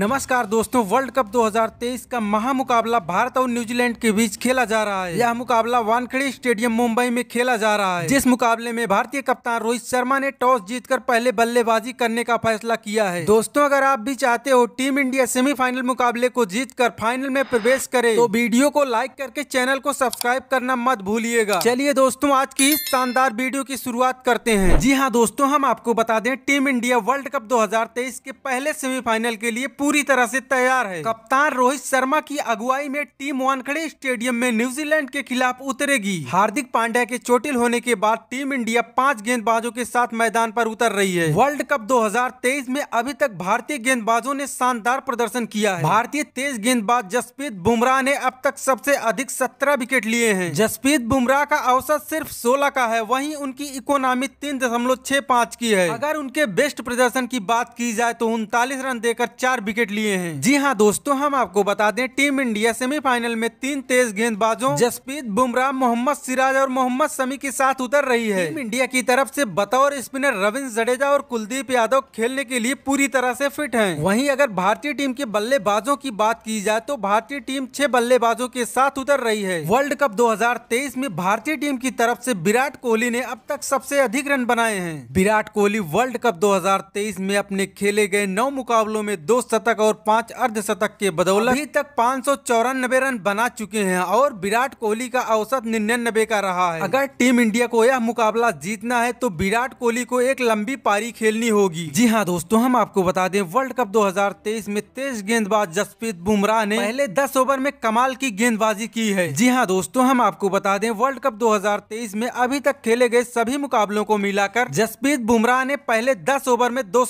नमस्कार दोस्तों world cup 2023 का महामुकाबला भारत और न्यूजीलैंड के बीच खेला जा रहा है यह मुकाबला वानखेड़े स्टेडियम मुंबई में खेला जा रहा है जिस मुकाबले में भारतीय कप्तान रोहित शर्मा ने टॉस जीतकर पहले बल्लेबाजी करने का फैसला किया है दोस्तों अगर आप भी चाहते हो टीम इंडिया सेमीफाइनल मुकाबले को जीत कर फाइनल में प्रवेश करे तो वीडियो को लाइक करके चैनल को सब्सक्राइब करना मत भूलिएगा चलिए दोस्तों आज की इस शानदार वीडियो की शुरुआत करते हैं जी हाँ दोस्तों हम आपको बता दें टीम इंडिया वर्ल्ड कप दो के पहले सेमीफाइनल के लिए पूरी तरह से तैयार है कप्तान रोहित शर्मा की अगुवाई में टीम वानखड़े स्टेडियम में न्यूजीलैंड के खिलाफ उतरेगी हार्दिक पांड्या के चोटिल होने के बाद टीम इंडिया पांच गेंदबाजों के साथ मैदान पर उतर रही है वर्ल्ड कप 2023 में अभी तक भारतीय गेंदबाजों ने शानदार प्रदर्शन किया है भारतीय तेज गेंदबाज जसप्रीत बुमराह ने अब तक सबसे अधिक सत्रह विकेट लिए हैं जसप्रीत बुमराह का औसत सिर्फ सोलह का है वही उनकी इकोनॉमी तीन दशमलव छह पाँच की है अगर उनके बेस्ट प्रदर्शन की बात की जाए तो उनतालीस रन देकर चार विकेट लिए हैं जी हाँ दोस्तों हम आपको बता दें टीम इंडिया सेमीफाइनल में तीन तेज गेंदबाजों जसप्रीत बुमराह मोहम्मद सिराज और मोहम्मद समी के साथ उतर रही है टीम इंडिया की तरफ से बतौर स्पिनर रविंद्र जडेजा और कुलदीप यादव खेलने के लिए पूरी तरह से फिट हैं वहीं अगर भारतीय टीम के बल्लेबाजों की बात की जाए तो भारतीय टीम छह बल्लेबाजों के साथ उतर रही है वर्ल्ड कप दो में भारतीय टीम की तरफ ऐसी विराट कोहली ने अब तक सबसे अधिक रन बनाए हैं विराट कोहली वर्ल्ड कप 2023 में अपने खेले गए नौ मुकाबलों में दो शतक और पांच शतक के बदौलत अभी तक पाँच रन बना चुके हैं और विराट कोहली का औसत निन्यानबे का रहा है अगर टीम इंडिया को यह मुकाबला जीतना है तो विराट कोहली को एक लंबी पारी खेलनी होगी जी हाँ दोस्तों हम आपको बता दें वर्ल्ड कप 2023 में तेज गेंदबाज जसप्रीत बुमराह ने पहले 10 ओवर में कमाल की गेंदबाजी की है जी हाँ दोस्तों हम आपको बता दें वर्ल्ड कप 2023 में अभी तक खेले गए सभी मुकाबलों को मिलाकर जसप्रीत बुमराह ने पहले दस ओवर में दो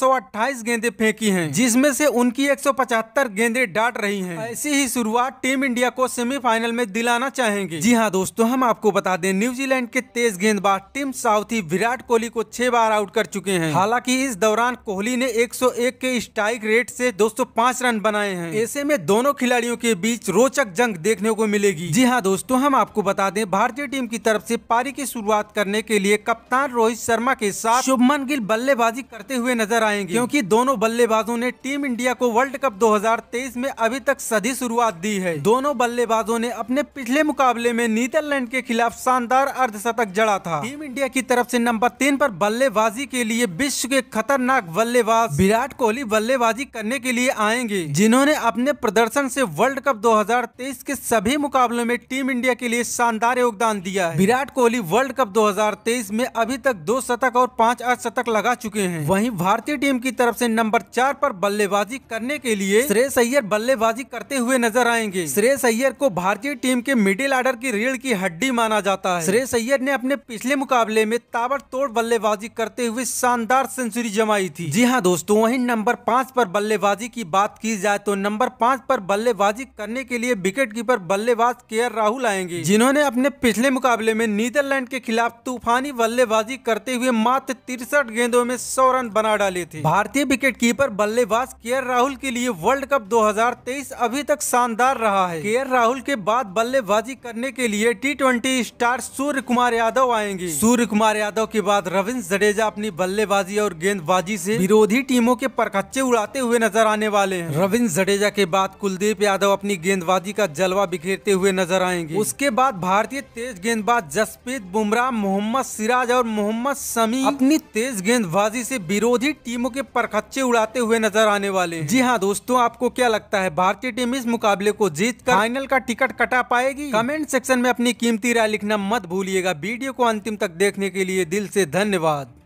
गेंदें फेंकी है जिसमे ऐसी उनकी की 175 गेंदें डाट रही हैं ऐसी ही शुरुआत टीम इंडिया को सेमीफाइनल में दिलाना चाहेंगे जी हाँ दोस्तों हम आपको बता दें न्यूजीलैंड के तेज गेंदबाज टीम साउथी विराट कोहली को छह बार आउट कर चुके हैं हालांकि इस दौरान कोहली ने 101 के स्ट्राइक रेट से 205 रन बनाए हैं ऐसे में दोनों खिलाड़ियों के बीच रोचक जंग देखने को मिलेगी जी हाँ दोस्तों हम आपको बता दें भारतीय टीम की तरफ ऐसी पारी की शुरुआत करने के लिए कप्तान रोहित शर्मा के साथ शुभमन गिल बल्लेबाजी करते हुए नजर आएंगे क्योंकि दोनों बल्लेबाजों ने टीम इंडिया को वर्ल्ड कप 2023 में अभी तक सदी शुरुआत दी है दोनों बल्लेबाजों ने अपने पिछले मुकाबले में नीदरलैंड के खिलाफ शानदार अर्धशतक जड़ा था टीम इंडिया की तरफ से नंबर तीन पर बल्लेबाजी के लिए विश्व के खतरनाक बल्लेबाज विराट कोहली बल्लेबाजी करने के लिए आएंगे जिन्होंने अपने प्रदर्शन ऐसी वर्ल्ड कप दो के सभी मुकाबलों में टीम इंडिया के लिए शानदार योगदान दिया विराट कोहली वर्ल्ड कप दो में अभी तक दो शतक और पाँच अर्धशतक लगा चुके हैं वही भारतीय टीम की तरफ ऐसी नंबर चार आरोप बल्लेबाजी करने करने के लिए श्रेयस अय्यर बल्लेबाजी करते हुए नजर आएंगे श्रेयस अय्यर को भारतीय टीम के मिडिल ऑर्डर की रीढ़ की हड्डी माना जाता है श्रेयस अय्यर ने अपने पिछले मुकाबले में ताबड़तोड़ बल्लेबाजी करते हुए शानदार सेंचुरी जमाई थी जी हाँ दोस्तों वही नंबर पाँच पर बल्लेबाजी की बात की जाए तो नंबर पाँच पर बल्लेबाजी करने के लिए विकेट कीपर बल्लेबाज के राहुल आएंगे जिन्होंने अपने पिछले मुकाबले में नीदरलैंड के खिलाफ तूफानी बल्लेबाजी करते हुए मात्र तिरसठ गेंदों में सौ रन बना डाले थे भारतीय विकेट कीपर बल्लेबाज के राहुल राहुल के लिए वर्ल्ड कप 2023 अभी तक शानदार रहा है के राहुल के बाद बल्लेबाजी करने के लिए T star Suryakumar Yadav आएंगे सूर्य कुमार यादव के बाद रविंद्र जडेजा अपनी बल्लेबाजी और गेंदबाजी से विरोधी टीमों के परखच्चे उड़ाते हुए नजर आने वाले हैं रविंद्र जडेजा के बाद कुलदीप यादव अपनी गेंदबाजी का जलवा बिखेरते हुए नजर आएंगे उसके बाद भारतीय तेज गेंदबाज जसप्रीत बुमराह मोहम्मद सिराज और मोहम्मद समी अपनी तेज गेंदबाजी से विरोधी टीमों के परखच्चे उड़ाते हुए नजर आने वाले हैं जी हाँ दोस्तों आपको क्या लगता है भारतीय टीम इस मुकाबले को जीत कर फाइनल का टिकट कटा पाएगी कमेंट सेक्शन में अपनी कीमती राय लिखना मत भूलिएगा वीडियो को अंतिम तक देखने के लिए दिल से धन्यवाद